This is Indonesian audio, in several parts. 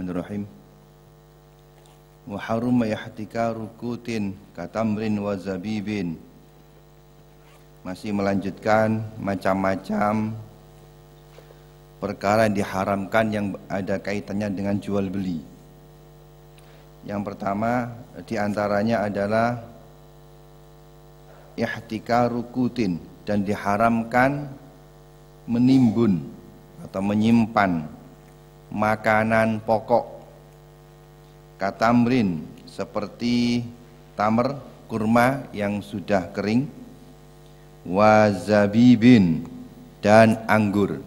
Bismillahirrahmanirrahim. Wa haruma yahtikaru kutin katamrin wa zabibin. Masih melanjutkan macam-macam perkara yang diharamkan yang ada kaitannya dengan jual beli. Yang pertama diantaranya adalah ihtikaru kutin dan diharamkan menimbun atau menyimpan makanan pokok katamrin seperti tamar kurma yang sudah kering wazabibin dan anggur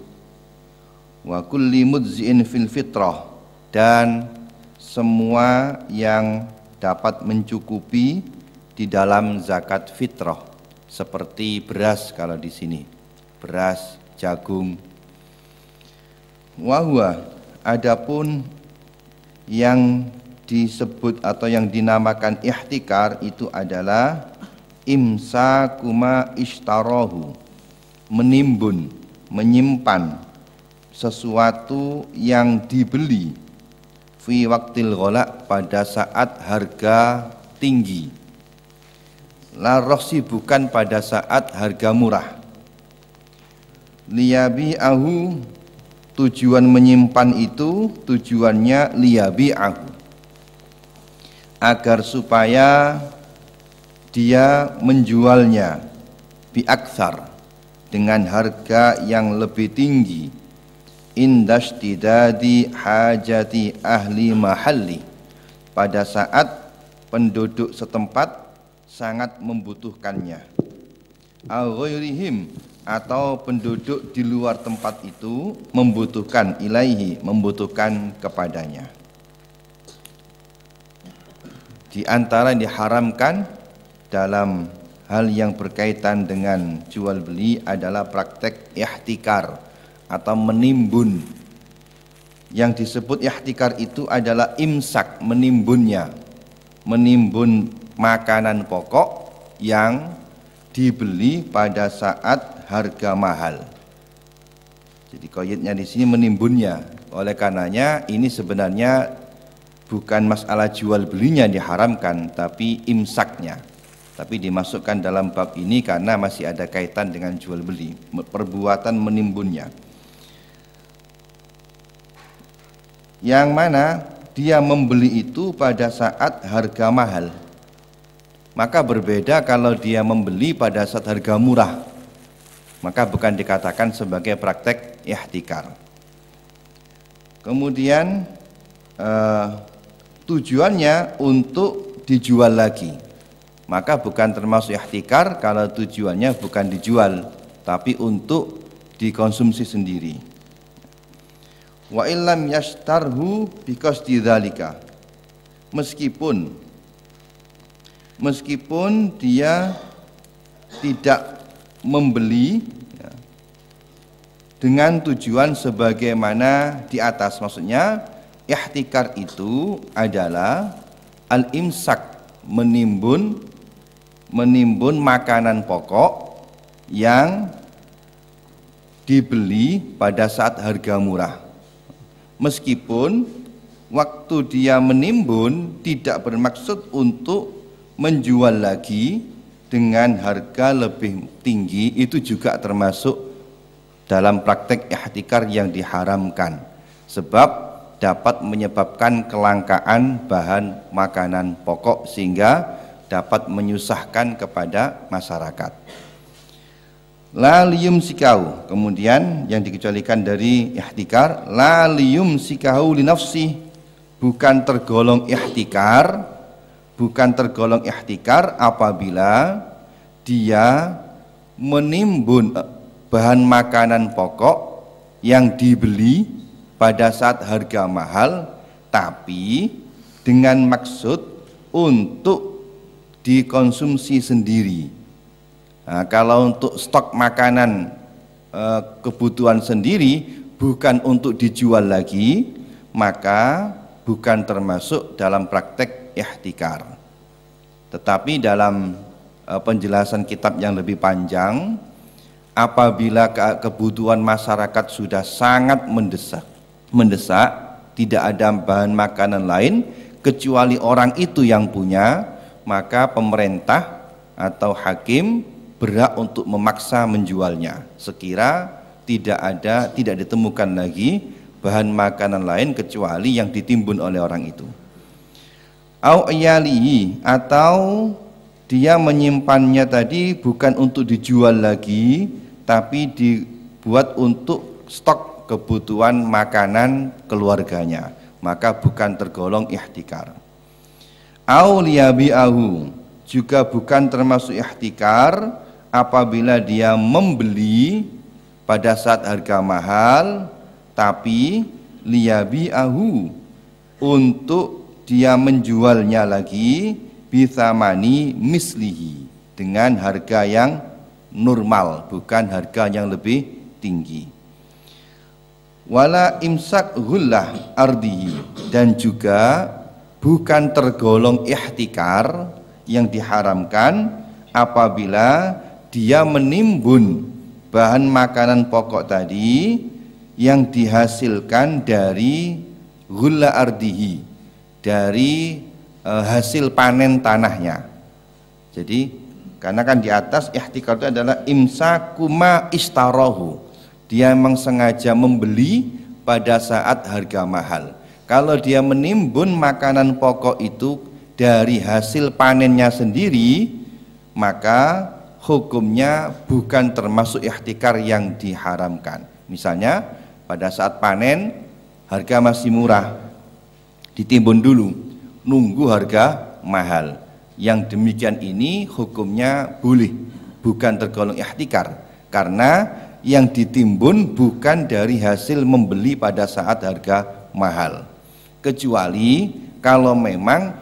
wa kulli mudzin fil fitrah dan semua yang dapat mencukupi di dalam zakat fitrah seperti beras kalau di sini beras jagung wahwa Adapun yang disebut atau yang dinamakan ihtikar itu adalah kuma ishtarohu menimbun, menyimpan sesuatu yang dibeli fi waktil golak pada saat harga tinggi larohsi bukan pada saat harga murah liyabi ahu Tujuan menyimpan itu tujuannya aku agar supaya dia menjualnya biaksar dengan harga yang lebih tinggi indas tidak dihajati ahli mahalli pada saat penduduk setempat sangat membutuhkannya al atau penduduk di luar tempat itu membutuhkan ilaihi, membutuhkan kepadanya. Di antara yang diharamkan dalam hal yang berkaitan dengan jual beli adalah praktek ihtikar atau menimbun. Yang disebut ihtikar itu adalah imsak, menimbunnya. Menimbun makanan pokok yang dibeli pada saat harga mahal. Jadi koyitnya di sini menimbunnya. Oleh karenanya ini sebenarnya bukan masalah jual belinya diharamkan, tapi imsaknya. Tapi dimasukkan dalam bab ini karena masih ada kaitan dengan jual beli, perbuatan menimbunnya. Yang mana dia membeli itu pada saat harga mahal. Maka berbeda kalau dia membeli pada saat harga murah maka bukan dikatakan sebagai praktek ihtikar. Kemudian eh, tujuannya untuk dijual lagi. Maka bukan termasuk ihtikar kalau tujuannya bukan dijual tapi untuk dikonsumsi sendiri. Wa illam yashtarhu because didalika. Meskipun meskipun dia tidak membeli ya, dengan tujuan sebagaimana di atas maksudnya ihtikar itu adalah al-imsak menimbun menimbun makanan pokok yang dibeli pada saat harga murah meskipun waktu dia menimbun tidak bermaksud untuk menjual lagi dengan harga lebih tinggi itu juga termasuk dalam praktek ihtikar yang diharamkan sebab dapat menyebabkan kelangkaan bahan makanan pokok sehingga dapat menyusahkan kepada masyarakat. Lalium sikau, kemudian yang dikecualikan dari ihtikar, lalium sikau linafsi bukan tergolong ihtikar bukan tergolong ihtikar apabila dia menimbun eh, bahan makanan pokok yang dibeli pada saat harga mahal tapi dengan maksud untuk dikonsumsi sendiri. Nah, kalau untuk stok makanan eh, kebutuhan sendiri bukan untuk dijual lagi, maka bukan termasuk dalam praktek ihtikar. Tetapi dalam eh, penjelasan kitab yang lebih panjang, apabila kebutuhan masyarakat sudah sangat mendesak, mendesak, tidak ada bahan makanan lain kecuali orang itu yang punya, maka pemerintah atau hakim berhak untuk memaksa menjualnya sekira tidak ada tidak ditemukan lagi bahan makanan lain kecuali yang ditimbun oleh orang itu au atau dia menyimpannya tadi bukan untuk dijual lagi tapi dibuat untuk stok kebutuhan makanan keluarganya maka bukan tergolong ihtikar au liyabi'ahu juga bukan termasuk ihtikar apabila dia membeli pada saat harga mahal tapi liyabi'ahu untuk dia menjualnya lagi bisa mani mislihi dengan harga yang normal bukan harga yang lebih tinggi wala imsak hullah ardihi dan juga bukan tergolong ihtikar yang diharamkan apabila dia menimbun bahan makanan pokok tadi yang dihasilkan dari gula ardihi dari e, hasil panen tanahnya. Jadi karena kan di atas ihtikar itu adalah kuma istarohu. Dia memang sengaja membeli pada saat harga mahal. Kalau dia menimbun makanan pokok itu dari hasil panennya sendiri, maka hukumnya bukan termasuk ihtikar yang diharamkan. Misalnya pada saat panen harga masih murah, ditimbun dulu, nunggu harga mahal. Yang demikian ini hukumnya boleh, bukan tergolong ihtikar karena yang ditimbun bukan dari hasil membeli pada saat harga mahal. Kecuali kalau memang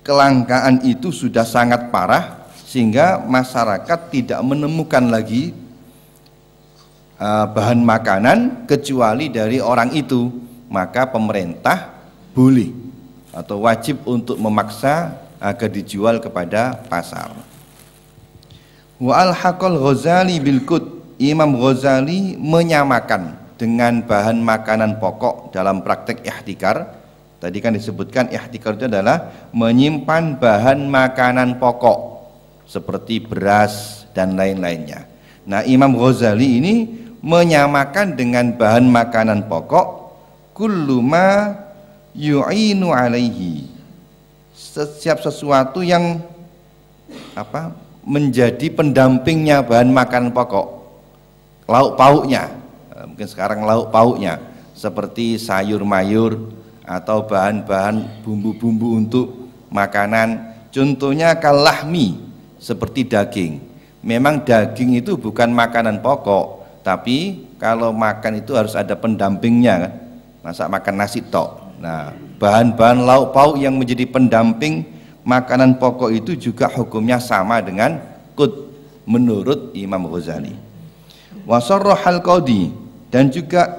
kelangkaan itu sudah sangat parah sehingga masyarakat tidak menemukan lagi eh, bahan makanan kecuali dari orang itu, maka pemerintah boleh atau wajib untuk memaksa agar dijual kepada pasar. Wa al-Hakol Ghazali bil Imam Ghazali menyamakan dengan bahan makanan pokok dalam praktek ihtikar. Tadi kan disebutkan ihtikar itu adalah menyimpan bahan makanan pokok seperti beras dan lain-lainnya. Nah, Imam Ghazali ini menyamakan dengan bahan makanan pokok kulluma yu'inu alaihi setiap sesuatu yang apa menjadi pendampingnya bahan makan pokok lauk pauknya eh, mungkin sekarang lauk pauknya seperti sayur mayur atau bahan-bahan bumbu-bumbu untuk makanan contohnya kalahmi seperti daging memang daging itu bukan makanan pokok tapi kalau makan itu harus ada pendampingnya kan masa makan nasi tok Nah, bahan-bahan lauk pauk yang menjadi pendamping makanan pokok itu juga hukumnya sama dengan kut menurut Imam Ghazali. al Qadi dan juga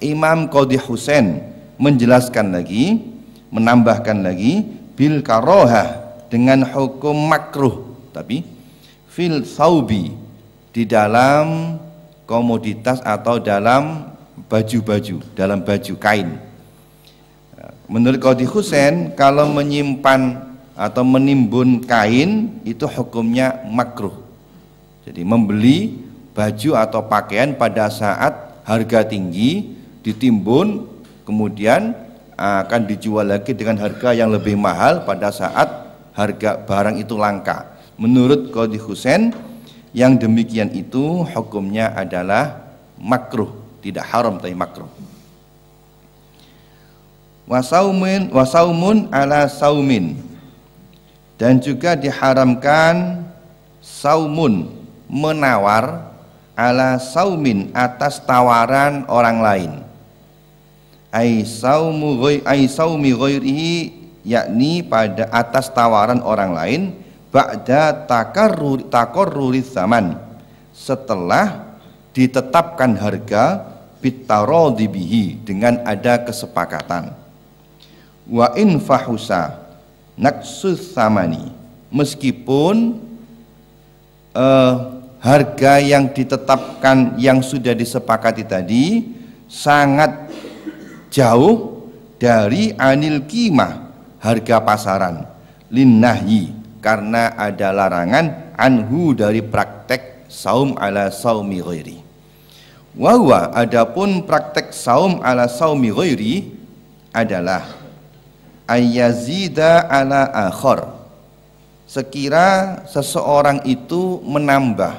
Imam Qadi Husain menjelaskan lagi, menambahkan lagi bil karohah dengan hukum makruh tapi fil saubi di dalam komoditas atau dalam baju-baju, dalam baju kain. Menurut Qadi Husain, kalau menyimpan atau menimbun kain itu hukumnya makruh. Jadi membeli baju atau pakaian pada saat harga tinggi ditimbun kemudian ah, akan dijual lagi dengan harga yang lebih mahal pada saat harga barang itu langka. Menurut Qadi Husain, yang demikian itu hukumnya adalah makruh, tidak haram tapi makruh wasaumin wasaumun ala saumin dan juga diharamkan saumun menawar ala saumin atas tawaran orang lain ai saumu ai saumi ghairihi yakni pada atas tawaran orang lain ba'da takarrur takarruri zaman setelah ditetapkan harga bitaradibihi dengan ada kesepakatan wa in fahusa naksus samani meskipun uh, harga yang ditetapkan yang sudah disepakati tadi sangat jauh dari anil kimah harga pasaran linnahyi karena ada larangan anhu dari praktek saum ala saumi ghairi wawa adapun praktek saum ala saumi ghairi adalah Ayazida ala akhor sekira seseorang itu menambah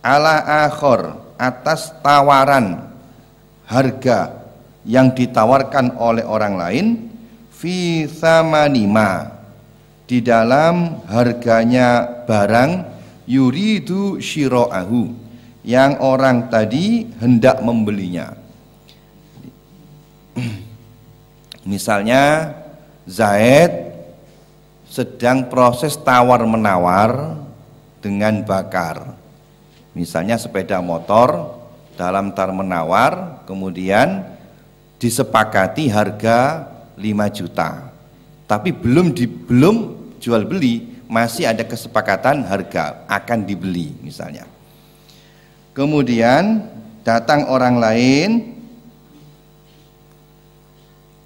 ala akhor atas tawaran harga yang ditawarkan oleh orang lain fi thamanima di dalam harganya barang yuridu shiroahu yang orang tadi hendak membelinya Misalnya Zaid sedang proses tawar-menawar dengan bakar. Misalnya sepeda motor dalam tar menawar kemudian disepakati harga 5 juta. Tapi belum di belum jual beli, masih ada kesepakatan harga akan dibeli misalnya. Kemudian datang orang lain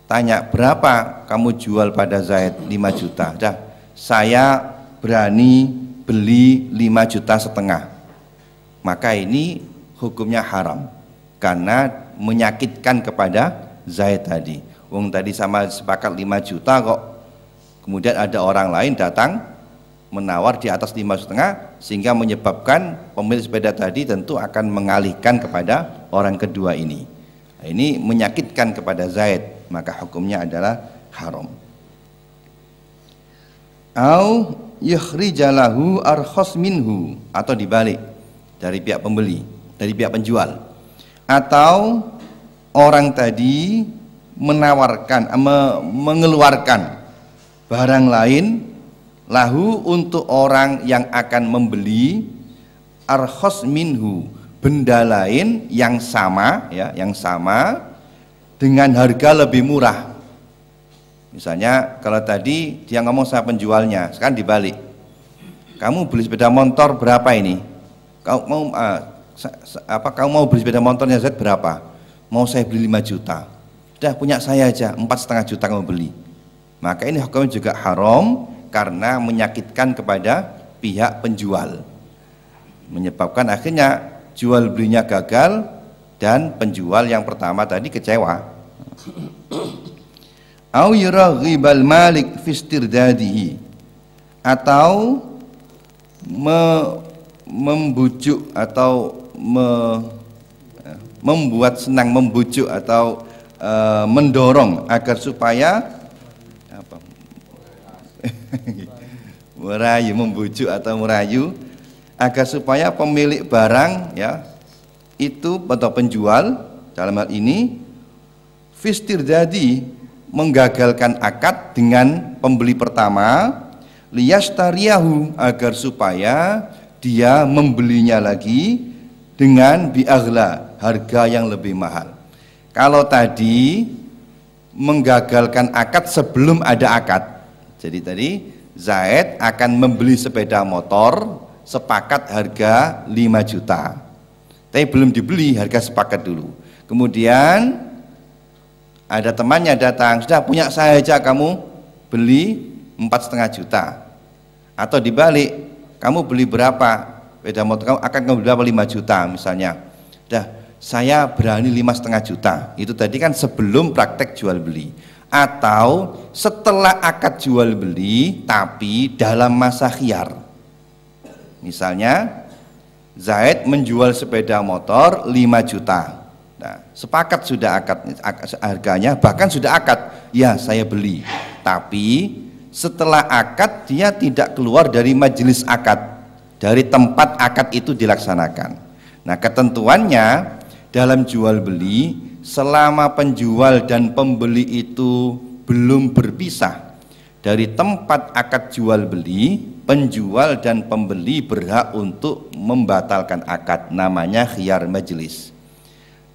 tanya berapa kamu jual pada Zaid 5 juta dah saya berani beli 5 juta setengah maka ini hukumnya haram karena menyakitkan kepada Zaid tadi Wong tadi sama sepakat 5 juta kok kemudian ada orang lain datang menawar di atas lima setengah sehingga menyebabkan pemilik sepeda tadi tentu akan mengalihkan kepada orang kedua ini. Nah, ini menyakitkan kepada Zaid maka hukumnya adalah haram. Au yukhrijalahu arkhas minhu atau dibalik dari pihak pembeli, dari pihak penjual. Atau orang tadi menawarkan me, mengeluarkan barang lain lahu untuk orang yang akan membeli arkhas minhu benda lain yang sama ya yang sama dengan harga lebih murah. Misalnya kalau tadi dia ngomong sama penjualnya, sekarang dibalik. Kamu beli sepeda motor berapa ini? Kau mau uh, apa kamu mau beli sepeda motornya Z berapa? Mau saya beli 5 juta. Sudah punya saya aja empat setengah juta kamu beli. Maka ini hukumnya juga haram karena menyakitkan kepada pihak penjual. Menyebabkan akhirnya jual belinya gagal, dan penjual yang pertama tadi kecewa au yuraghibal malik fistirdadihi atau me, membujuk atau me, membuat senang membujuk atau e, mendorong agar supaya apa merayu membujuk atau merayu agar supaya pemilik barang ya itu atau penjual dalam hal ini fistir jadi menggagalkan akad dengan pembeli pertama liyastariyahu agar supaya dia membelinya lagi dengan biagla harga yang lebih mahal kalau tadi menggagalkan akad sebelum ada akad jadi tadi Zaid akan membeli sepeda motor sepakat harga 5 juta tapi belum dibeli, harga sepakat dulu. Kemudian ada temannya datang, sudah punya saya aja kamu beli empat setengah juta. Atau dibalik, kamu beli berapa? Beda motor kamu akan kamu berapa 5 juta misalnya. Dah, saya berani lima setengah juta. Itu tadi kan sebelum praktek jual beli atau setelah akad jual beli tapi dalam masa khiar Misalnya Zaid menjual sepeda motor 5 juta. Nah, sepakat sudah akad harganya, bahkan sudah akad. Ya, saya beli. Tapi setelah akad dia tidak keluar dari majelis akad, dari tempat akad itu dilaksanakan. Nah, ketentuannya dalam jual beli selama penjual dan pembeli itu belum berpisah dari tempat akad jual beli, penjual dan pembeli berhak untuk membatalkan akad namanya khiyar majelis.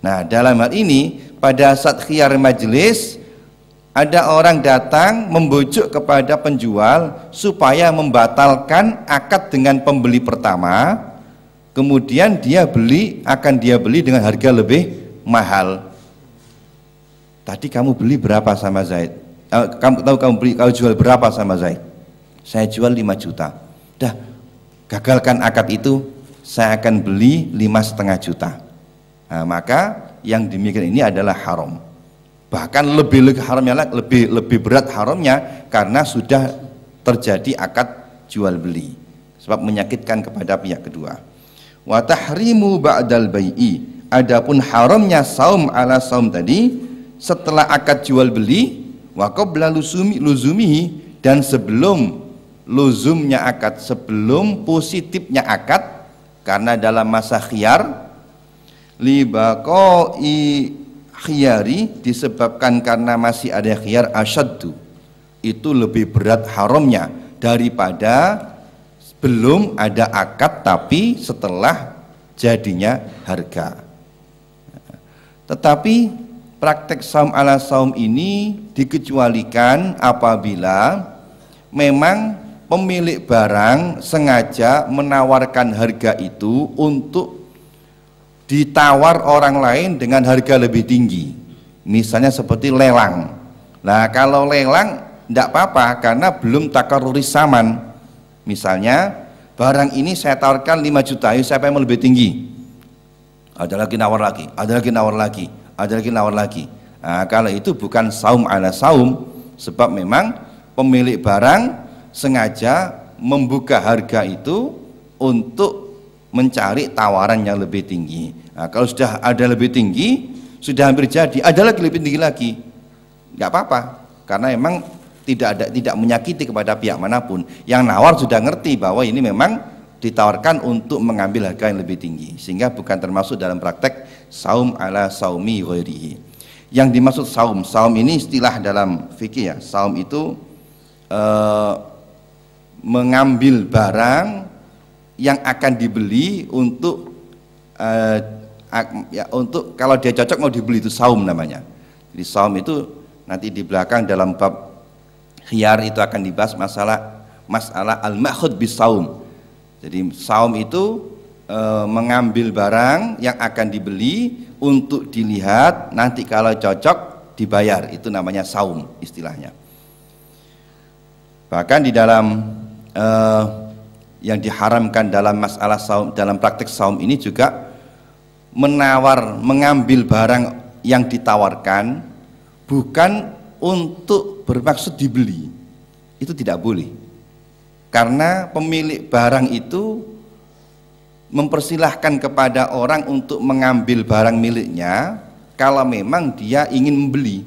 Nah, dalam hal ini pada saat khiyar majelis ada orang datang membujuk kepada penjual supaya membatalkan akad dengan pembeli pertama, kemudian dia beli akan dia beli dengan harga lebih mahal. Tadi kamu beli berapa sama Zaid? Eh, kamu tahu kamu beli kau jual berapa sama Zaid? Saya jual 5 juta. Dah, gagalkan akad itu, saya akan beli lima setengah juta. Nah, maka yang demikian ini adalah haram. Bahkan lebih lebih haramnya lebih lebih berat haramnya karena sudah terjadi akad jual beli sebab menyakitkan kepada pihak kedua. Wa tahrimu ba'dal bai'i. Adapun haramnya saum ala saum tadi setelah akad jual beli wa qabla luzumi luzumihi dan sebelum luzumnya akad sebelum positifnya akad karena dalam masa khiyar libaqoi khiyari disebabkan karena masih ada khiyar asyaddu itu lebih berat haramnya daripada belum ada akad tapi setelah jadinya harga. Tetapi praktek saum ala saum ini dikecualikan apabila memang pemilik barang sengaja menawarkan harga itu untuk ditawar orang lain dengan harga lebih tinggi misalnya seperti lelang nah kalau lelang tidak apa-apa karena belum takaruris saman misalnya barang ini saya tawarkan 5 juta ayo saya pengen lebih tinggi ada lagi nawar lagi ada lagi nawar lagi ada lagi nawar lagi nah, kalau itu bukan saum ala saum sebab memang pemilik barang sengaja membuka harga itu untuk mencari tawaran yang lebih tinggi nah, kalau sudah ada lebih tinggi sudah hampir jadi ada lagi lebih tinggi lagi nggak apa-apa karena memang tidak ada tidak menyakiti kepada pihak manapun yang nawar sudah ngerti bahwa ini memang ditawarkan untuk mengambil harga yang lebih tinggi sehingga bukan termasuk dalam praktek saum ala saumi ghairihi yang dimaksud saum saum ini istilah dalam fikih ya saum itu e, mengambil barang yang akan dibeli untuk eh, ya, untuk kalau dia cocok mau dibeli itu saum namanya jadi saum itu nanti di belakang dalam bab khiyar itu akan dibahas masalah masalah al-ma'khud bis saum jadi saum itu e, mengambil barang yang akan dibeli untuk dilihat nanti kalau cocok dibayar itu namanya saum istilahnya bahkan di dalam e, yang diharamkan dalam masalah saum dalam praktik saum ini juga menawar mengambil barang yang ditawarkan bukan untuk bermaksud dibeli itu tidak boleh karena pemilik barang itu mempersilahkan kepada orang untuk mengambil barang miliknya kalau memang dia ingin membeli.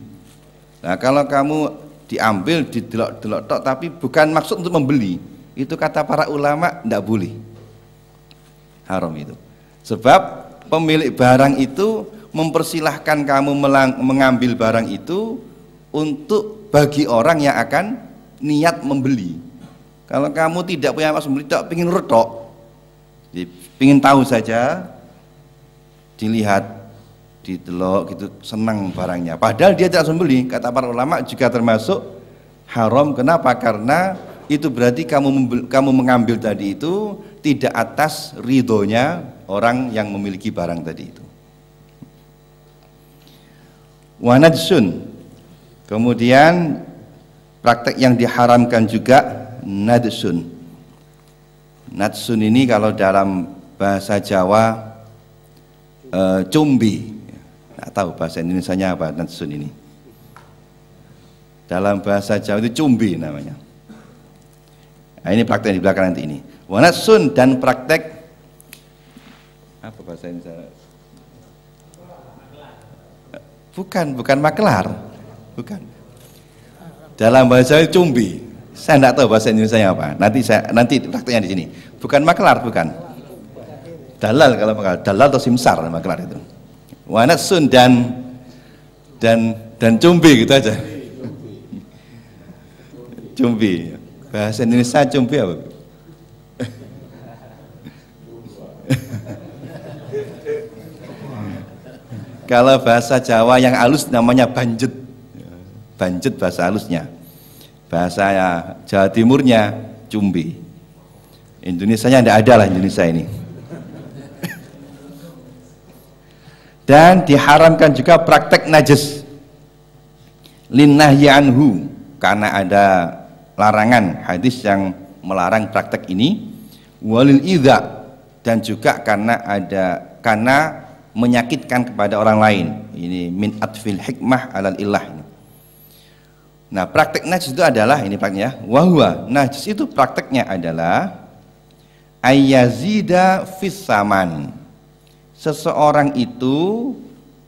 Nah, kalau kamu diambil di delok tok tapi bukan maksud untuk membeli, itu kata para ulama tidak boleh. Haram itu. Sebab pemilik barang itu mempersilahkan kamu melang, mengambil barang itu untuk bagi orang yang akan niat membeli. Kalau kamu tidak punya maksud membeli, tak pingin retok, pingin tahu saja dilihat didelok gitu senang barangnya padahal dia tidak sembeli kata para ulama juga termasuk haram kenapa karena itu berarti kamu kamu mengambil tadi itu tidak atas ridhonya orang yang memiliki barang tadi itu wanadsun kemudian praktek yang diharamkan juga nadsun nadsun ini kalau dalam bahasa Jawa e, cumbi. Nggak tahu bahasa Indonesia nya apa Natsun ini. Dalam bahasa Jawa itu cumbi namanya. Nah, ini praktek di belakang nanti ini. natsun dan praktek apa bahasa Indonesia? Bukan, bukan maklar, Bukan. Dalam bahasa Jawa cumbi. Saya tidak tahu bahasa Indonesia apa. Nanti saya nanti prakteknya di sini. Bukan maklar bukan dalal kalau maka dalal atau simsar nama kelar itu sun dan dan dan cumbi gitu aja cumbi bahasa Indonesia cumbi apa kalau bahasa Jawa yang halus namanya banjet banjet bahasa halusnya bahasa Jawa Timurnya cumbi Indonesia nya tidak ada lah Indonesia ini dan diharamkan juga praktek najis linnahyanhu karena ada larangan hadis yang melarang praktek ini walil idha dan juga karena ada karena menyakitkan kepada orang lain ini min atfil hikmah alal illah nah praktek najis itu adalah ini pak ya wahwa najis itu prakteknya adalah ayazida fisaman seseorang itu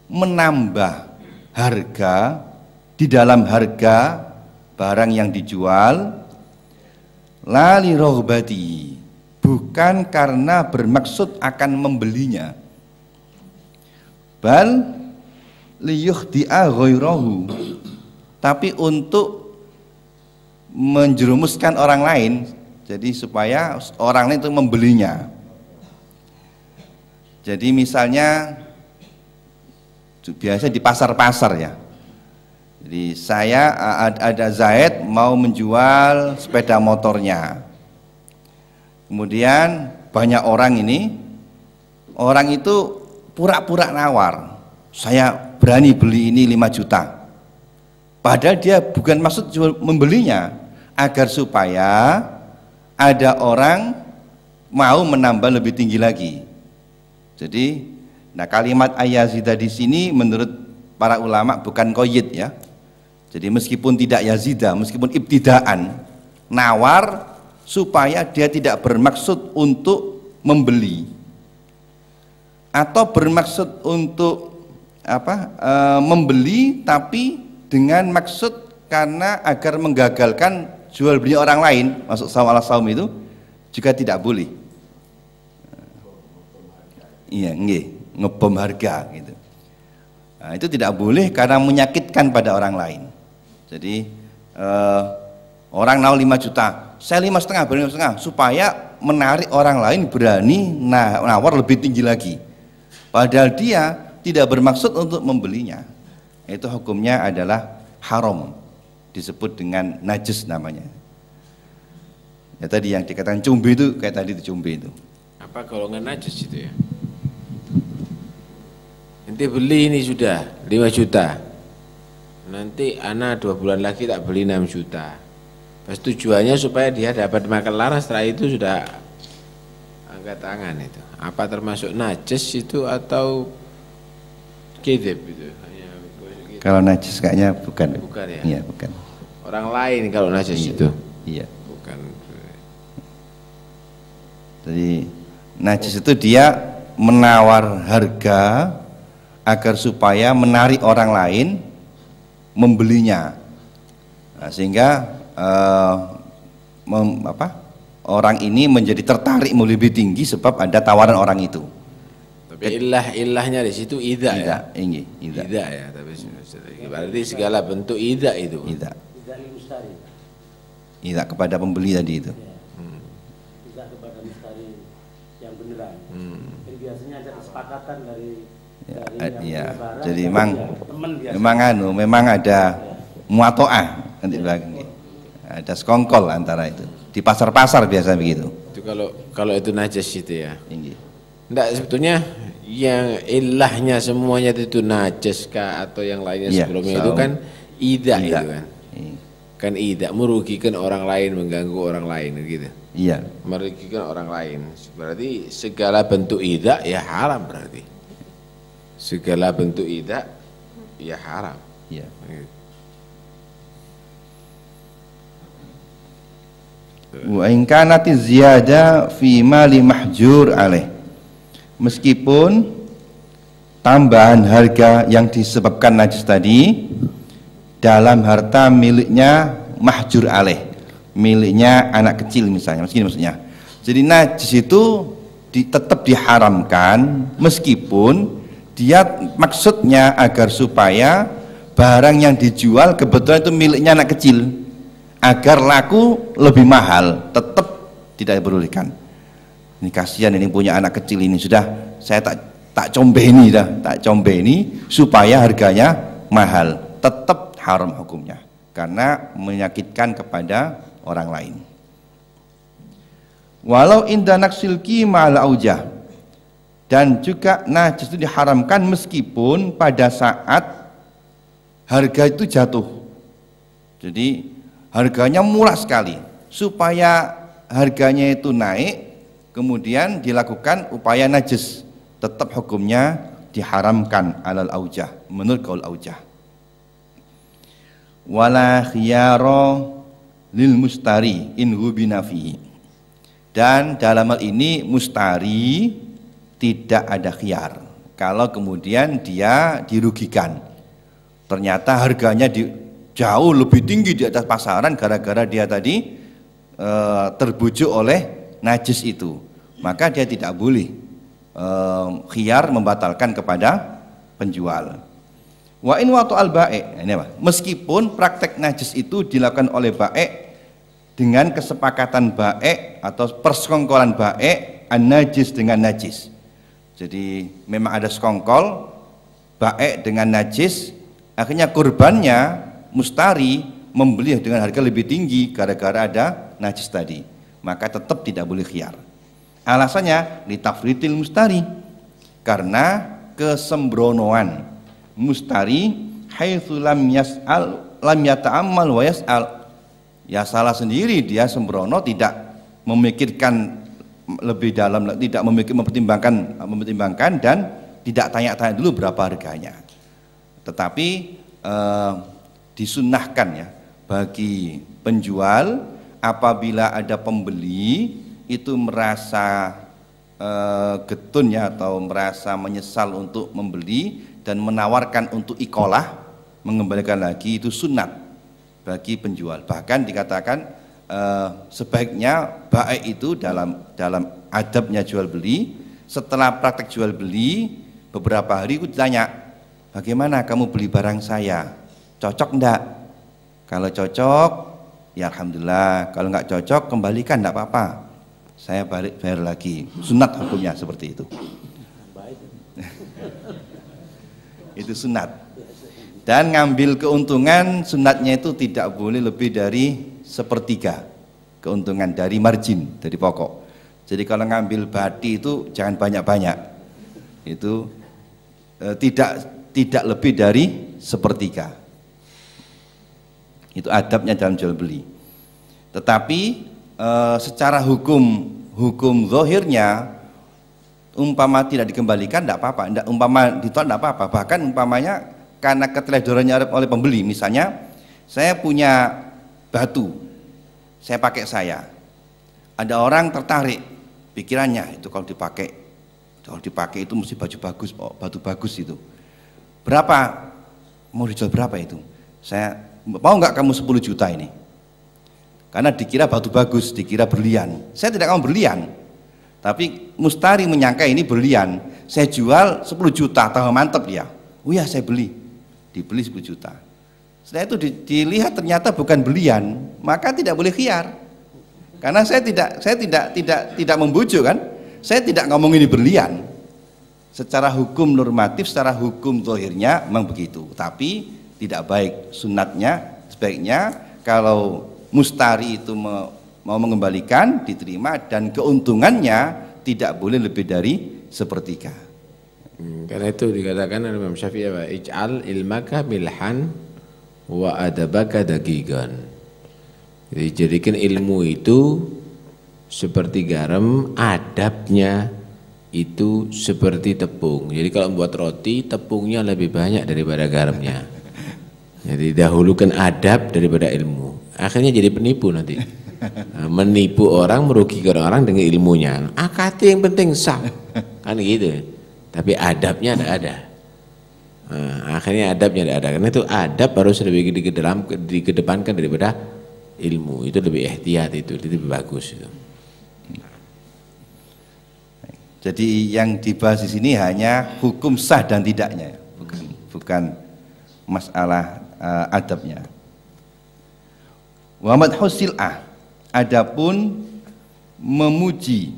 menambah harga di dalam harga barang yang dijual lali rohbati bukan karena bermaksud akan membelinya bal liyuh dia ghairahu tapi untuk menjerumuskan orang lain jadi supaya orang lain itu membelinya jadi misalnya biasa di pasar-pasar ya. Jadi saya ada Zaid mau menjual sepeda motornya. Kemudian banyak orang ini orang itu pura-pura nawar. Saya berani beli ini 5 juta. Padahal dia bukan maksud jual membelinya agar supaya ada orang mau menambah lebih tinggi lagi. Jadi, nah kalimat ayazida di sini menurut para ulama bukan koyit ya. Jadi meskipun tidak yazida, meskipun ibtidaan, nawar supaya dia tidak bermaksud untuk membeli atau bermaksud untuk apa e, membeli tapi dengan maksud karena agar menggagalkan jual beli orang lain masuk sawal saum itu juga tidak boleh iya nggih ngebom harga gitu nah, itu tidak boleh karena menyakitkan pada orang lain jadi eh, orang nau 5 juta saya lima setengah berani setengah supaya menarik orang lain berani nah, nawar lebih tinggi lagi padahal dia tidak bermaksud untuk membelinya itu hukumnya adalah haram disebut dengan najis namanya ya tadi yang dikatakan cumbi itu kayak tadi itu cumbi itu apa golongan najis itu ya nanti beli ini sudah 5 juta nanti anak dua bulan lagi tak beli 6 juta Pas tujuannya supaya dia dapat makan laras setelah itu sudah angkat tangan itu. Apa termasuk najis itu atau kidip itu? Kalau najis kayaknya bukan. Bukan ya? Iya, bukan. Orang lain kalau najis iya, itu. Iya. Bukan. Jadi najis itu dia menawar harga agar supaya menarik orang lain membelinya nah, sehingga eh, mem, apa, orang ini menjadi tertarik lebih tinggi sebab ada tawaran orang itu tapi ilah ilahnya di situ ida, ya? ida ya ini ida. ida ya tapi berarti segala bentuk ida itu ida ida kepada pembeli tadi itu hmm. ida kepada mustari yang beneran hmm. Jadi biasanya ada kesepakatan dari ya, ya. jadi memang memang anu memang ada muatoah nanti bilang ada skongkol antara itu di pasar-pasar biasa begitu itu kalau kalau itu najis itu ya tinggi enggak sebetulnya yang ilahnya semuanya itu najis kah atau yang lainnya ya, sebelumnya so, itu kan ida, ida. itu kan kan ida merugikan orang lain mengganggu orang lain gitu iya merugikan orang lain berarti segala bentuk ida ya haram berarti segala bentuk idak ya haram. Ya. Wa in kanati ziyada fi mali mahjur alaih. Meskipun tambahan harga yang disebabkan najis tadi dalam harta miliknya mahjur alaih, miliknya anak kecil misalnya, meskipun maksudnya. Jadi najis itu di, tetap diharamkan meskipun dia maksudnya agar supaya barang yang dijual kebetulan itu miliknya anak kecil agar laku lebih mahal tetap tidak diperolehkan ini kasihan ini punya anak kecil ini sudah saya tak tak combe ini dah tak combe ini supaya harganya mahal tetap haram hukumnya karena menyakitkan kepada orang lain walau indanak silki ma'al aujah dan juga najis itu diharamkan meskipun pada saat harga itu jatuh jadi harganya murah sekali supaya harganya itu naik kemudian dilakukan upaya najis tetap hukumnya diharamkan alal aujah menurut kaul aujah wala khiyaro lil mustari in binafihi dan dalam hal ini mustari tidak ada khiar. Kalau kemudian dia dirugikan, ternyata harganya di, jauh lebih tinggi di atas pasaran gara-gara dia tadi e, terbujuk oleh najis itu, maka dia tidak boleh e, eh, khiar membatalkan kepada penjual. Wa in waktu al baik, ini apa? Meskipun praktek najis itu dilakukan oleh baek dengan kesepakatan baek atau persekongkolan baek an najis dengan najis jadi memang ada sekongkol baik dengan najis, akhirnya kurbannya mustari membeli dengan harga lebih tinggi gara-gara ada najis tadi. Maka tetap tidak boleh khiar. Alasannya litafritil mustari karena kesembronoan mustari haitsu lam yas'al lam yata'ammal wa yas'al ya salah sendiri dia sembrono tidak memikirkan lebih dalam tidak memiliki mempertimbangkan mempertimbangkan dan tidak tanya-tanya dulu berapa harganya. Tetapi eh, disunahkan ya bagi penjual apabila ada pembeli itu merasa eh, getun ya atau merasa menyesal untuk membeli dan menawarkan untuk ikolah mengembalikan lagi itu sunat bagi penjual. Bahkan dikatakan uh, sebaiknya baik itu dalam dalam adabnya jual beli setelah praktek jual beli beberapa hari aku ditanya bagaimana kamu beli barang saya cocok enggak kalau cocok ya Alhamdulillah kalau enggak cocok kembalikan enggak apa-apa saya balik bayar lagi sunat hukumnya seperti itu itu sunat dan ngambil keuntungan sunatnya itu tidak boleh lebih dari sepertiga keuntungan dari margin, dari pokok. Jadi kalau ngambil bati itu jangan banyak-banyak. Itu eh, tidak tidak lebih dari sepertiga. Itu adabnya dalam jual beli. Tetapi eh, secara hukum hukum zohirnya umpama tidak dikembalikan tidak apa-apa, tidak umpama ditolak tidak apa-apa. Bahkan umpamanya karena keteledorannya oleh pembeli, misalnya saya punya batu, saya pakai saya. Ada orang tertarik pikirannya itu kalau dipakai, kalau dipakai itu mesti baju bagus, oh, batu bagus itu. Berapa? Mau dijual berapa itu? Saya mau nggak kamu 10 juta ini? Karena dikira batu bagus, dikira berlian. Saya tidak mau berlian, tapi Mustari menyangka ini berlian. Saya jual 10 juta, tahu mantep dia. Oh ya saya beli, dibeli 10 juta setelah itu dilihat ternyata bukan belian, maka tidak boleh khiar. Karena saya tidak saya tidak tidak tidak membujuk kan? Saya tidak ngomong ini berlian. Secara hukum normatif, secara hukum zahirnya memang begitu, tapi tidak baik sunatnya sebaiknya kalau mustari itu mau mengembalikan diterima dan keuntungannya tidak boleh lebih dari sepertiga. Hmm, karena itu dikatakan oleh Imam Syafi'i, "Ij'al ilmaka milhan wa adabaka dagigan. Jadi jadikan ilmu itu seperti garam, adabnya itu seperti tepung. Jadi kalau membuat roti, tepungnya lebih banyak daripada garamnya. Jadi dahulukan adab daripada ilmu. Akhirnya jadi penipu nanti. Nah, menipu orang, merugikan orang dengan ilmunya. Akati yang penting sah. Kan gitu. Tapi adabnya tidak ada. Nah, akhirnya adabnya ada. Karena itu adab harus lebih di kedepankan daripada ilmu. Itu lebih ihtiyat itu, itu lebih bagus itu. Jadi yang dibahas di sini hanya hukum sah dan tidaknya, bukan bukan masalah uh, adabnya. Muhammad Husilah adapun memuji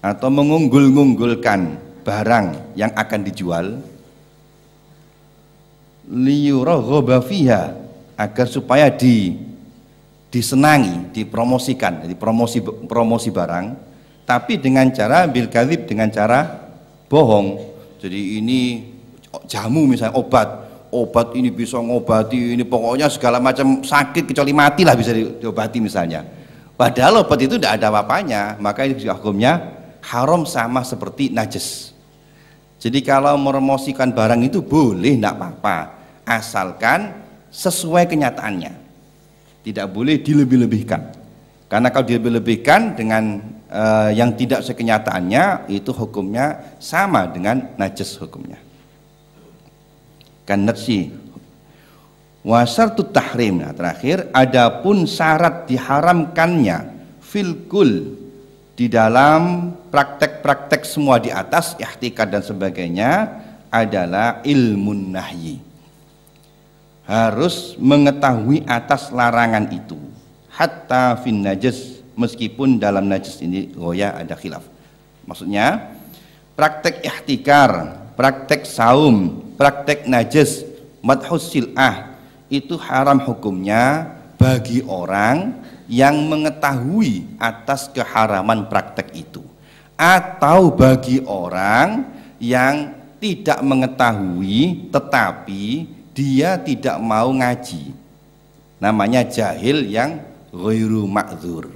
atau mengunggul-unggulkan barang yang akan dijual liyuraghoba fiha agar supaya di disenangi, dipromosikan, jadi promosi promosi barang, tapi dengan cara ambil dengan cara bohong. Jadi ini jamu misalnya obat, obat ini bisa ngobati, ini pokoknya segala macam sakit kecuali mati lah bisa diobati misalnya. Padahal obat itu tidak ada apa-apanya, maka itu hukumnya haram sama seperti najis. Jadi kalau meremosikan barang itu boleh, tidak apa-apa asalkan sesuai kenyataannya. Tidak boleh dilebih-lebihkan. Karena kalau dilebih-lebihkan dengan uh, yang tidak sekenyataannya itu hukumnya sama dengan najis hukumnya. Kan nafsi tu tahrim. Nah, terakhir adapun syarat diharamkannya filkul di dalam praktek-praktek semua di atas ihtikad dan sebagainya adalah ilmu nahyi harus mengetahui atas larangan itu hatta fin najis meskipun dalam najis ini goya ada khilaf maksudnya praktek ihtikar praktek saum praktek najis madhus sil'ah itu haram hukumnya bagi orang yang mengetahui atas keharaman praktek itu atau bagi orang yang tidak mengetahui tetapi dia tidak mau ngaji namanya jahil yang ghairu ma'zur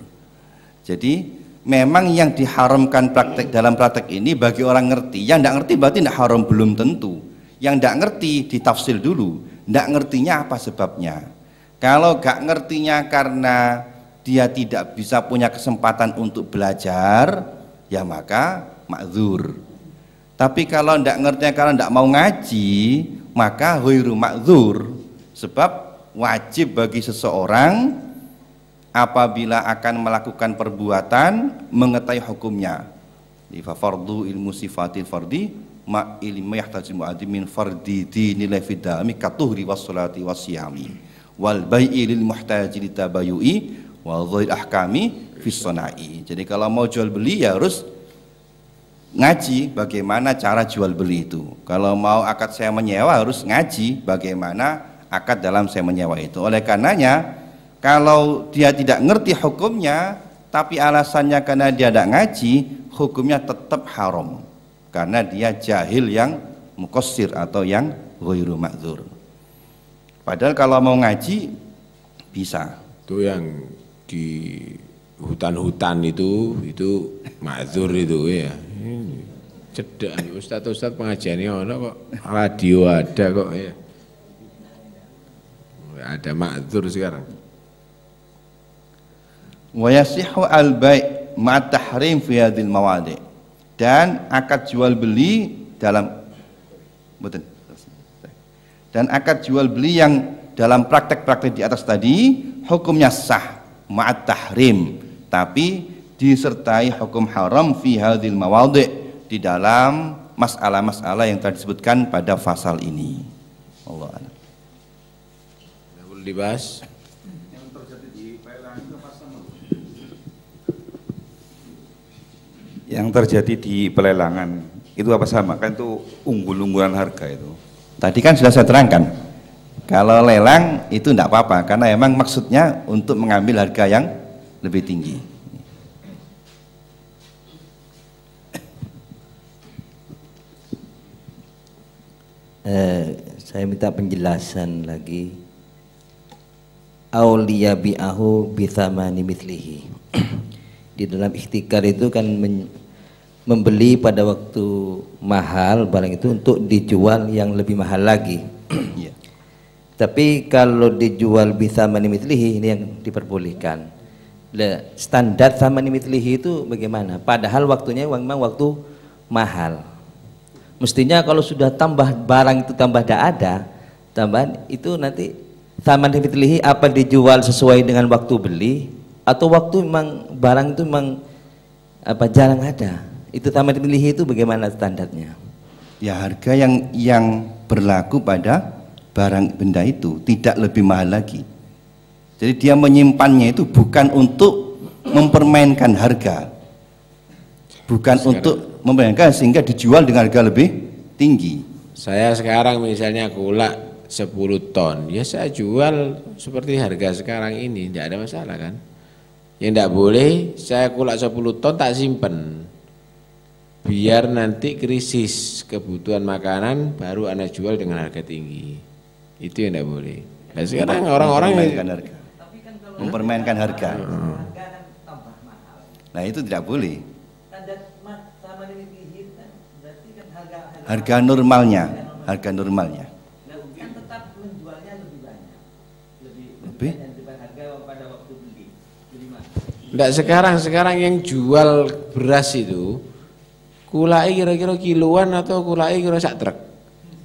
jadi memang yang diharamkan praktek dalam praktek ini bagi orang ngerti yang tidak ngerti berarti tidak haram belum tentu yang tidak ngerti ditafsir dulu tidak ngertinya apa sebabnya kalau gak ngertinya karena dia tidak bisa punya kesempatan untuk belajar ya maka ma'zur tapi kalau tidak ngerti, kalau tidak mau ngaji, maka huiru makzur. Sebab wajib bagi seseorang apabila akan melakukan perbuatan mengetahui hukumnya. Fa fardu ilmu sifatil fardi ma ilmu yahtajimu adi min fardi dinilai fidami katuhri wassalati wassiyami wal bai'i lil muhtaji litabayu'i wa dhuil ahkami fissonai. Jadi kalau mau jual beli ya harus ngaji bagaimana cara jual beli itu. Kalau mau akad saya menyewa harus ngaji bagaimana akad dalam saya menyewa itu. Oleh karenanya kalau dia tidak ngerti hukumnya tapi alasannya karena dia tidak ngaji, hukumnya tetap haram. Karena dia jahil yang mukosir atau yang ghairu ma'zur. Padahal kalau mau ngaji bisa. Itu yang di hutan-hutan itu itu ma'zur itu ya ini cedak ustadz ustadz pengajiannya ono kok radio ada kok ya ada makdur sekarang wa al baik matahrim fi hadil mawadi dan akad jual beli dalam betul dan akad jual beli yang dalam praktek-praktek di atas tadi hukumnya sah ma'at tahrim tapi disertai hukum haram fi hadhil mawadhi di dalam masalah-masalah yang telah disebutkan pada pasal ini. Allah a'lam. Dibahas. Yang terjadi di pelelangan itu apa sama? Kan itu unggul-unggulan harga itu. Tadi kan sudah saya terangkan. Kalau lelang itu tidak apa-apa karena emang maksudnya untuk mengambil harga yang lebih tinggi. Eh, saya minta penjelasan lagi. Aulia bi'ahu bithamani mitlihi. Di dalam ikhtikar itu kan membeli pada waktu mahal barang itu untuk dijual yang lebih mahal lagi. ya. Tapi kalau dijual bisa mitlihi ini yang diperbolehkan. Standar sama mitlihi itu bagaimana? Padahal waktunya memang waktu mahal Mestinya kalau sudah tambah barang itu tambah tidak ada, tambahan itu nanti taman dipilih apa dijual sesuai dengan waktu beli atau waktu memang barang itu memang apa jarang ada. Itu taman dipilih itu bagaimana standarnya? Ya harga yang yang berlaku pada barang benda itu tidak lebih mahal lagi. Jadi dia menyimpannya itu bukan untuk mempermainkan harga, bukan sekarang. untuk membayangkan sehingga dijual dengan harga lebih tinggi. Saya sekarang misalnya gula 10 ton, ya saya jual seperti harga sekarang ini, tidak ada masalah kan? Yang tidak boleh saya gula 10 ton tak simpen, biar nanti krisis kebutuhan makanan baru anda jual dengan harga tinggi. Itu yang tidak boleh. Nah, sekarang orang-orang mempermainkan harga. Mempermainkan harga. Kan kan nah itu tidak boleh. harga normalnya, harga normalnya. Kan lebih? Enggak sekarang sekarang yang jual beras itu kulai kira-kira kiloan atau kulai kira sak truk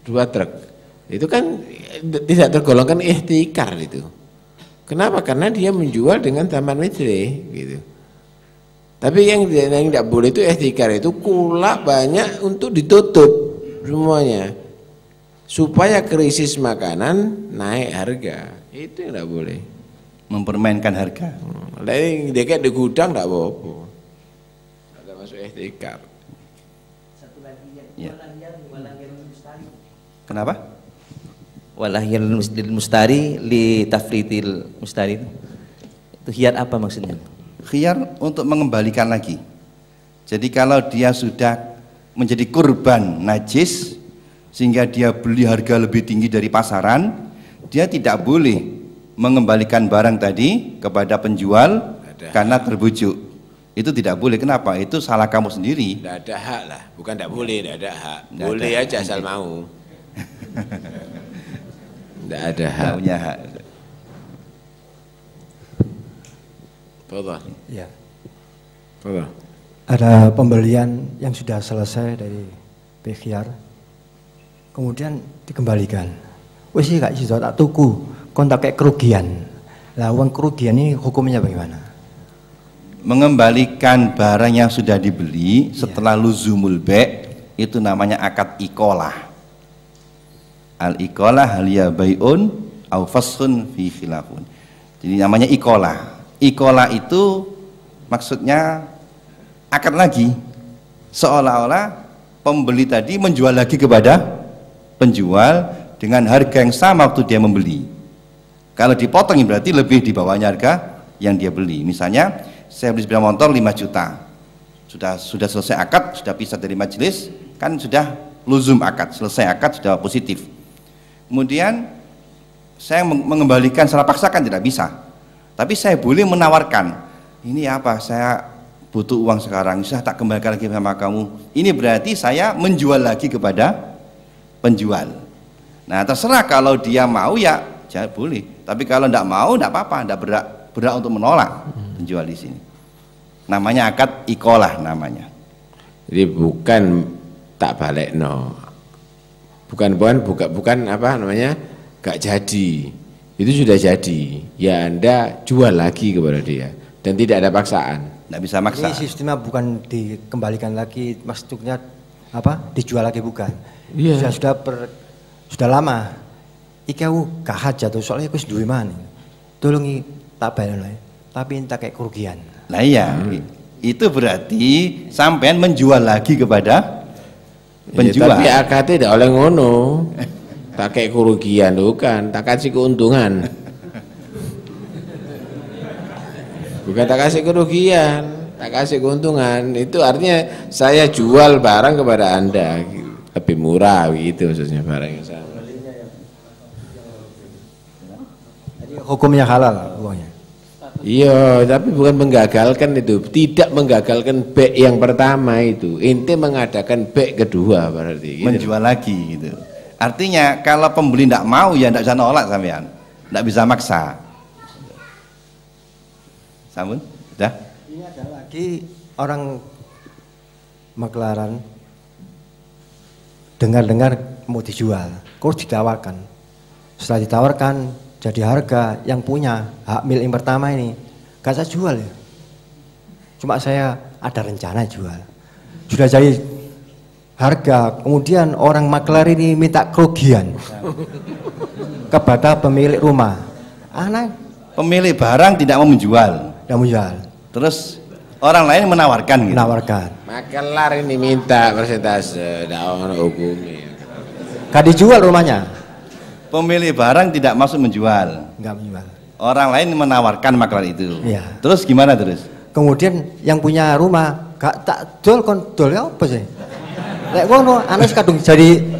dua truk itu kan tidak tergolongkan ikhtikar itu kenapa karena dia menjual dengan taman mitri gitu tapi yang yang tidak boleh itu ikhtikar itu kula banyak untuk ditutup semuanya supaya krisis makanan naik harga itu tidak boleh mempermainkan harga hmm. lain dekat di gudang tidak apa-apa ada masuk ehtikar satu lagi yang ya. kenapa walahiyal mustari li tafritil mustari itu hiat apa maksudnya khiyar untuk mengembalikan lagi jadi kalau dia sudah menjadi korban najis sehingga dia beli harga lebih tinggi dari pasaran, dia tidak boleh mengembalikan barang tadi kepada penjual ada karena hak. terbujuk. Itu tidak boleh. Kenapa? Itu salah kamu sendiri. Tidak ada hak lah. Bukan tidak boleh, tidak ada hak. tidak boleh ada aja hak. asal mau. tidak ada hak. punya hak. Fadal. Ya. Fadal ada pembelian yang sudah selesai dari PKR, kemudian dikembalikan wes sih kak Sizo tak tuku kontak kayak kerugian Lah uang kerugian ini hukumnya bagaimana mengembalikan barang yang sudah dibeli iya. setelah luzumul be itu namanya akad ikolah al ikolah halia bayun au fasun fi khilafun jadi namanya ikolah ikolah itu maksudnya akad lagi seolah-olah pembeli tadi menjual lagi kepada penjual dengan harga yang sama waktu dia membeli kalau dipotong berarti lebih di bawahnya harga yang dia beli misalnya saya beli sepeda motor 5 juta sudah sudah selesai akad sudah pisah dari majelis kan sudah luzum akad selesai akad sudah positif kemudian saya mengembalikan secara paksa kan tidak bisa tapi saya boleh menawarkan ini apa saya butuh uang sekarang saya tak kembalikan lagi sama kamu ini berarti saya menjual lagi kepada penjual nah terserah kalau dia mau ya ya boleh tapi kalau tidak mau tidak apa-apa tidak berat berat untuk menolak penjual di sini namanya akad ikolah namanya jadi bukan tak balik no bukan bukan bukan bukan apa namanya gak jadi itu sudah jadi ya anda jual lagi kepada dia dan tidak ada paksaan Nggak bisa maksa. Ini sistemnya bukan dikembalikan lagi, maksudnya apa? Dijual lagi bukan? Iya. Yeah. Sudah sudah per, sudah lama. Iki aku kahat jatuh soalnya aku sedih mana. Tolongi tak bayar tapi entah kayak kerugian. Nah iya, hmm. itu berarti sampean menjual lagi kepada ya, penjual. Ya, tapi akadnya tidak oleh ngono. tak kayak kerugian bukan, tak kasih keuntungan. bukan tak kasih kerugian tak kasih keuntungan itu artinya saya jual barang kepada anda lebih murah gitu maksudnya barang yang sama hukumnya halal uangnya Iya, tapi bukan menggagalkan itu, tidak menggagalkan B yang pertama itu. Inti mengadakan B kedua berarti. Gitu. Menjual lagi gitu. Artinya kalau pembeli tidak mau ya tidak bisa nolak sampean, tidak bisa maksa namun, Sudah? Ini ada lagi orang McLaren dengar-dengar mau dijual, kurs ditawarkan. Setelah ditawarkan jadi harga yang punya hak milik yang pertama ini gak saya jual ya. Cuma saya ada rencana jual. Sudah jadi harga, kemudian orang maklar ini minta kerugian kepada pemilik rumah. Anak pemilik barang tidak mau menjual mau jual. Terus orang lain menawarkan gitu. Menawarkan. Makelar ini minta persentase, daun ono hukumnya. Gak dijual rumahnya. Pemilik barang tidak masuk menjual. Enggak menjual. Orang lain menawarkan makelar itu. Iya. Terus gimana terus? Kemudian yang punya rumah gak tak jual kon dol ya apa sih? Lek ngono aneh kadung jadi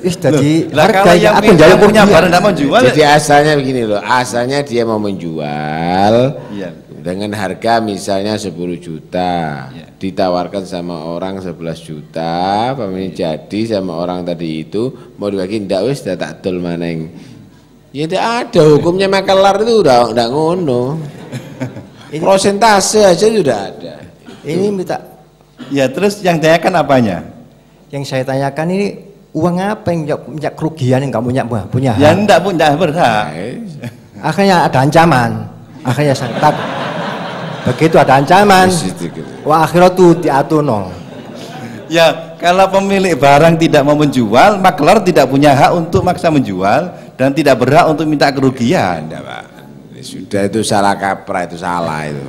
Wis jadi harga yang aku yang punya barang tidak mau jual. Jadi ya? asalnya begini loh, asalnya dia mau menjual. Iya dengan harga misalnya 10 juta yeah. ditawarkan sama orang 11 juta pemilik yeah. jadi sama orang tadi itu mau dibagi ndak wis dah tak dol maneng ya tidak ada hukumnya ya. makelar itu udah ndak ngono prosentase aja sudah ada ini minta ya terus yang tanyakan apanya yang saya tanyakan ini uang apa yang punya kerugian yang kamu punya punya ya enggak punya berhak ya, akhirnya ada ancaman akhirnya saya takut Begitu ada ancaman. Wah gitu. Wa akhiratu diatuno. Ya, kalau pemilik barang tidak mau menjual, makler tidak punya hak untuk maksa menjual dan tidak berhak untuk minta kerugian. ya Pak. Sudah itu salah kaprah, itu salah itu.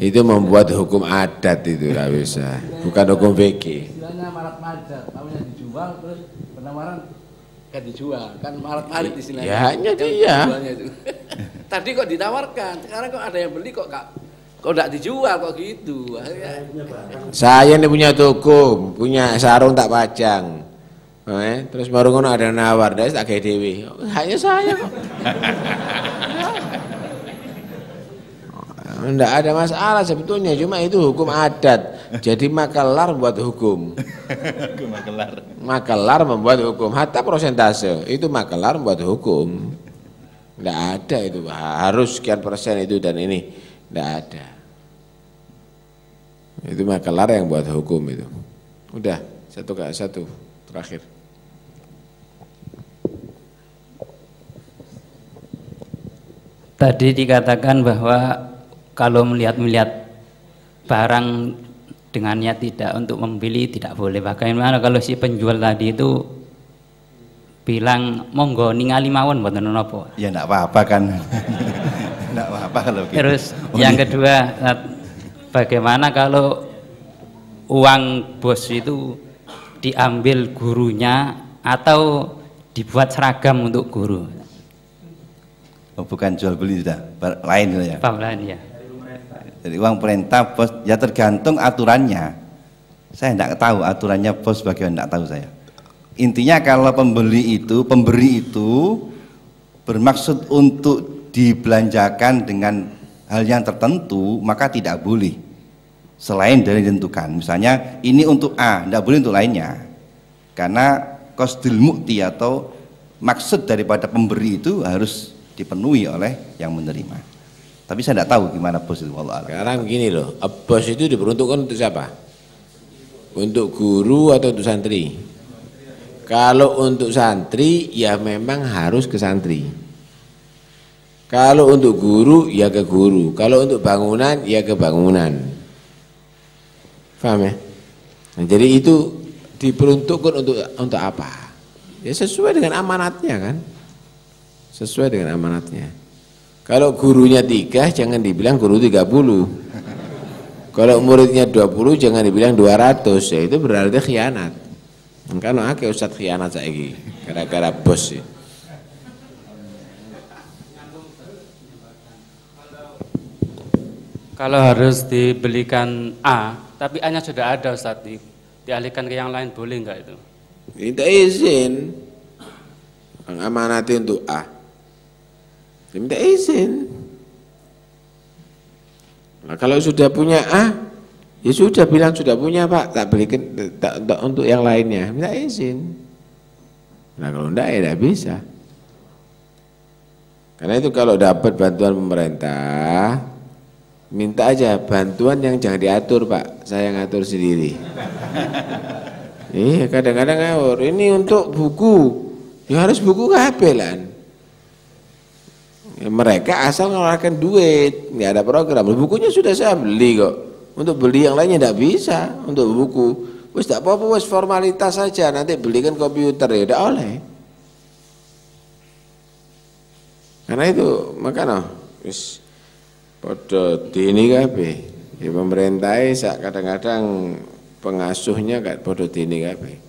Itu membuat hukum adat itu tidak bisa, bukan hukum VK Istilahnya marak majat, tahunya dijual terus penawaran kan dijual kan marit-marit istilahnya ya hanya dia tadi kok ditawarkan sekarang kok ada yang beli kok kak kok tidak dijual kok gitu saya ini punya toko punya sarung tak pajang eh, terus baru ngono ada nawar dari tak kayak dewi hanya saya kok Tidak ada masalah sebetulnya cuma itu hukum adat jadi makelar buat hukum. makelar. membuat hukum. Hatta prosentase itu makelar membuat hukum. Tidak ada itu harus sekian persen itu dan ini tidak ada. Itu makelar yang buat hukum itu. Udah satu kak satu terakhir. Tadi dikatakan bahwa kalau melihat-melihat barang dengan niat tidak untuk membeli tidak boleh bagaimana kalau si penjual tadi itu bilang monggo ningali mawon mboten napa ya tidak apa-apa kan tidak apa-apa kalau gitu. terus oh, yang iya. kedua eh, bagaimana kalau uang bos itu diambil gurunya atau dibuat seragam untuk guru oh, bukan jual beli sudah ya. lain ya Pak lain ya jadi uang perintah bos ya tergantung aturannya. Saya tidak tahu aturannya bos bagaimana tidak tahu saya. Intinya kalau pembeli itu, pemberi itu bermaksud untuk dibelanjakan dengan hal yang tertentu, maka tidak boleh selain dari tentukan. Misalnya ini untuk A, tidak boleh untuk lainnya. Karena kostil mukti atau maksud daripada pemberi itu harus dipenuhi oleh yang menerima. Tapi saya tidak tahu gimana bos itu Allah. Sekarang begini loh, eh, bos itu diperuntukkan untuk siapa? Untuk guru atau untuk santri? Kalau untuk santri ya memang harus ke santri. Kalau untuk guru ya ke guru, kalau untuk bangunan ya ke bangunan. Faham ya? Nah, jadi itu diperuntukkan untuk untuk apa? Ya sesuai dengan amanatnya kan? Sesuai dengan amanatnya. Kalau gurunya tiga, jangan dibilang guru tiga puluh. Kalau muridnya dua puluh, jangan dibilang ratus. Ya itu berarti khianat. Kan akeh ustaz khianat ini, gara-gara bos sih. Ya. Kalau harus dibelikan A, tapi A-nya sudah ada Ustaz, di, dialihkan ke yang lain boleh enggak itu? Minta izin, mengamanati untuk A saya minta izin. Nah, kalau sudah punya A, ya sudah bilang sudah punya Pak, tak belikan tak, tak untuk yang lainnya, minta izin. Nah kalau tidak ya tidak bisa. Karena itu kalau dapat bantuan pemerintah, minta aja bantuan yang jangan diatur Pak, saya ngatur sendiri. Iya kadang-kadang ngawur, ini untuk buku, ya harus buku kapelan. Ya, mereka asal ngeluarkan duit, nggak ada program. Bukunya sudah saya beli kok. Untuk beli yang lainnya tidak bisa untuk buku. Wes tidak apa-apa, wes formalitas saja. Nanti belikan komputer ya tidak oleh. Karena itu makanya wes pada dini kape. Di ya, pemerintah kadang-kadang pengasuhnya gak podo dini kape.